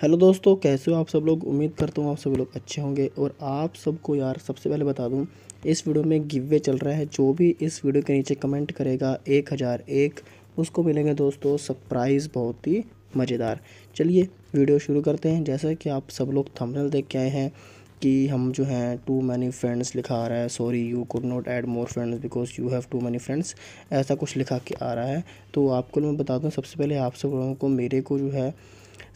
hello दोस्तों कैसे हो आप सब लोग उम्मीद करता हूँ आप सब लोग अच्छे होंगे और आप सबको यार सबसे पहले बता दूँ इस वीडियो में गिवे चल रहा है जो भी इस वीडियो के नीचे कमेंट करेगा एक हज़ार एक उसको मिलेंगे दोस्तों सरप्राइज़ बहुत ही मज़ेदार चलिए वीडियो शुरू करते हैं जैसा कि आप सब लोग थंबनेल देख के आए हैं कि हम जो हैं टू मैनी फ्रेंड्स लिखा आ रहा है sorry you could not add more friends because you have too many friends ऐसा कुछ लिखा के आ रहा है तो आपको मैं बता दूँ सबसे पहले आप सब लोगों को मेरे को जो है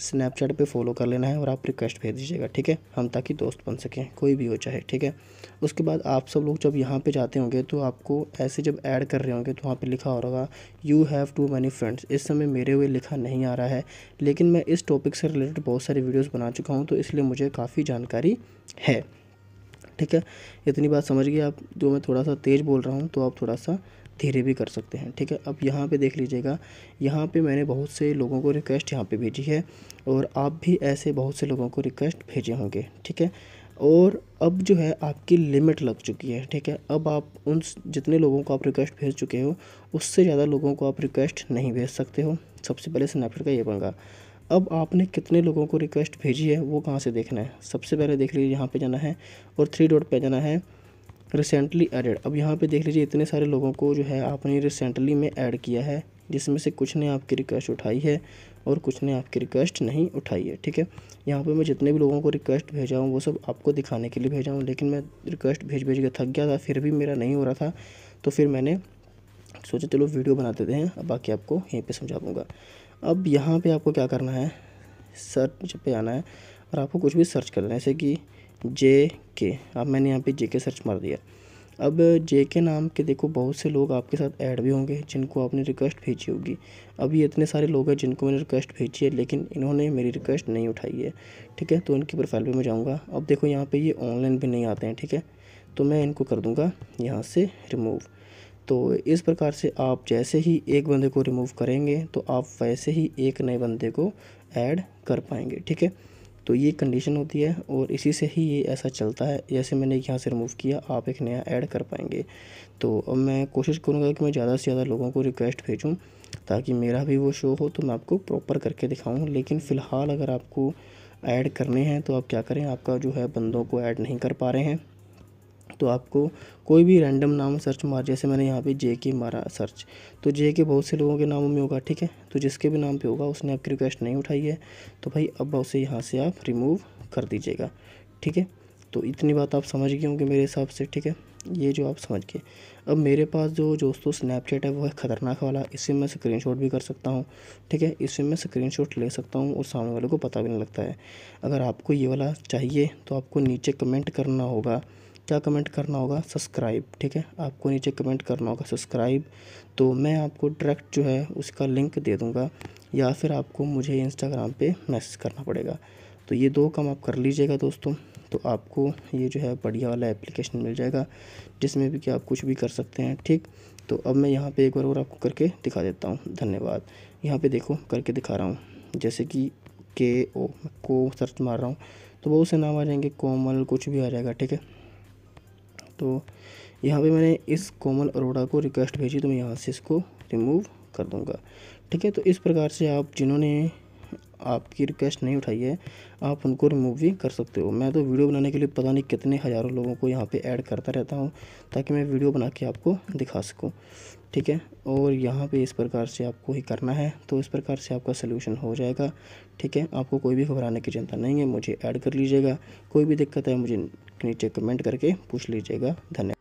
स्नैपचैट पे फॉलो कर लेना है और आप रिक्वेस्ट भेज दीजिएगा ठीक है हम ताकि दोस्त बन सकें कोई भी हो चाहे ठीक है उसके बाद आप सब लोग जब यहाँ पे जाते होंगे तो आपको ऐसे जब ऐड कर रहे होंगे तो वहाँ पे लिखा हो रहा you have too many friends इस समय मेरे हुए लिखा नहीं आ रहा है लेकिन मैं इस टॉपिक से रिलेटेड बहुत सारी वीडियोज़ बना चुका हूँ तो इसलिए मुझे काफ़ी जानकारी है ठीक है इतनी बात समझ गए आप जो मैं थोड़ा सा तेज़ बोल रहा हूँ तो आप थोड़ा सा धीरे भी कर सकते हैं ठीक है अब यहाँ पे देख लीजिएगा यहाँ पे मैंने बहुत से लोगों को रिक्वेस्ट यहाँ पे भेजी है और आप भी ऐसे बहुत से लोगों को रिक्वेस्ट भेजे होंगे ठीक है और अब जो है आपकी लिमिट लग चुकी है ठीक है अब आप उन जितने लोगों को आप रिक्वेस्ट भेज चुके हो उससे ज़्यादा लोगों को आप रिक्वेस्ट नहीं भेज सकते हो सबसे पहले स्नैपचैट का ये बनगा अब आपने कितने लोगों को रिक्वेस्ट भेजी है वो कहाँ से देखना है सबसे पहले देख लीजिए यहाँ पे जाना है और थ्री डॉट पे जाना है रिसेंटली एडेड अब यहाँ पे देख लीजिए इतने सारे लोगों को जो है आपने रिसेंटली में ऐड किया है जिसमें से कुछ ने आपकी रिक्वेस्ट उठाई है और कुछ ने आपकी रिक्वेस्ट नहीं उठाई है ठीक है यहाँ पे मैं जितने भी लोगों को रिक्वेस्ट भेजा हूँ वो सब आपको दिखाने के लिए भेजा हूँ लेकिन मैं रिक्वेस्ट भेज भेज के थक गया था फिर भी मेरा नहीं हो रहा था तो फिर मैंने सोचा चलो वीडियो बना देते हैं अब बाकी आपको यहीं पर समझा दूँगा अब यहाँ पर आपको क्या करना है सर्च पे आना है और आपको कुछ भी सर्च करना है जैसे कि जे के अब मैंने यहाँ पे जे के सर्च मार दिया अब जे के नाम के देखो बहुत से लोग आपके साथ ऐड भी होंगे जिनको आपने रिक्वेस्ट भेजी होगी अभी इतने सारे लोग हैं जिनको मैंने रिक्वेस्ट भेजी है लेकिन इन्होंने मेरी रिक्वेस्ट नहीं उठाई है ठीक है तो इनकी प्रोफाइल पर मैं जाऊँगा अब देखो यहाँ पर ये ऑनलाइन भी नहीं आते हैं ठीक है तो मैं इनको कर दूँगा यहाँ से रिमूव तो इस प्रकार से आप जैसे ही एक बंदे को रिमूव करेंगे तो आप वैसे ही एक नए बंदे को ऐड कर पाएंगे ठीक है तो ये कंडीशन होती है और इसी से ही ये ऐसा चलता है जैसे मैंने यहाँ से रिमूव किया आप एक नया ऐड कर पाएंगे तो अब मैं कोशिश करूँगा कि मैं ज़्यादा से ज़्यादा लोगों को रिक्वेस्ट भेजूँ ताकि मेरा भी वो शो हो तो मैं आपको प्रॉपर करके दिखाऊँ लेकिन फ़िलहाल अगर आपको ऐड करने हैं तो आप क्या करें आपका जो है बंदों को ऐड नहीं कर पा रहे हैं तो आपको कोई भी रैंडम नाम सर्च मार जैसे मैंने यहाँ पे जे के मारा सर्च तो जे के बहुत से लोगों के नामों में होगा ठीक है तो जिसके भी नाम पे होगा उसने आपकी रिक्वेस्ट नहीं उठाई है तो भाई अब उसे यहाँ से आप रिमूव कर दीजिएगा ठीक है तो इतनी बात आप समझ गए होंगे मेरे हिसाब से ठीक है ये जो आप समझ गए अब मेरे पास जो दोस्तों स्नैपचैट है वो है ख़तरनाक वाला इससे मैं स्क्रीन भी कर सकता हूँ ठीक है इससे मैं स्क्रीन ले सकता हूँ और सामने वाले को पता भी नहीं लगता है अगर आपको ये वाला चाहिए तो आपको नीचे कमेंट करना होगा क्या कमेंट करना होगा सब्सक्राइब ठीक है आपको नीचे कमेंट करना होगा सब्सक्राइब तो मैं आपको डायरेक्ट जो है उसका लिंक दे दूँगा या फिर आपको मुझे इंस्टाग्राम पे मैसेज करना पड़ेगा तो ये दो काम आप कर लीजिएगा दोस्तों तो आपको ये जो है बढ़िया वाला एप्लीकेशन मिल जाएगा जिसमें भी कि आप कुछ भी कर सकते हैं ठीक तो अब मैं यहाँ पे एक बार और आपको करके दिखा देता हूँ धन्यवाद यहाँ पे देखो करके दिखा रहा हूँ जैसे कि के ओ को सर्च मार रहा हूँ तो बहुत से नाम आ जाएंगे कोमल कुछ भी आ जाएगा ठीक है तो यहाँ पे मैंने इस कोमल अरोड़ा को रिक्वेस्ट भेजी तो मैं यहाँ से इसको रिमूव कर दूँगा ठीक है तो इस प्रकार से आप जिन्होंने आपकी रिक्वेस्ट नहीं उठाई है आप उनको रिमूव भी कर सकते हो मैं तो वीडियो बनाने के लिए पता नहीं कितने हज़ारों लोगों को यहाँ पे ऐड करता रहता हूँ ताकि मैं वीडियो बना के आपको दिखा सकूँ ठीक है और यहाँ पे इस प्रकार से आपको ही करना है तो इस प्रकार से आपका सलूशन हो जाएगा ठीक है आपको कोई भी घबराने की चिंता नहीं है मुझे ऐड कर लीजिएगा कोई भी दिक्कत है मुझे नीचे कमेंट करके पूछ लीजिएगा धन्यवाद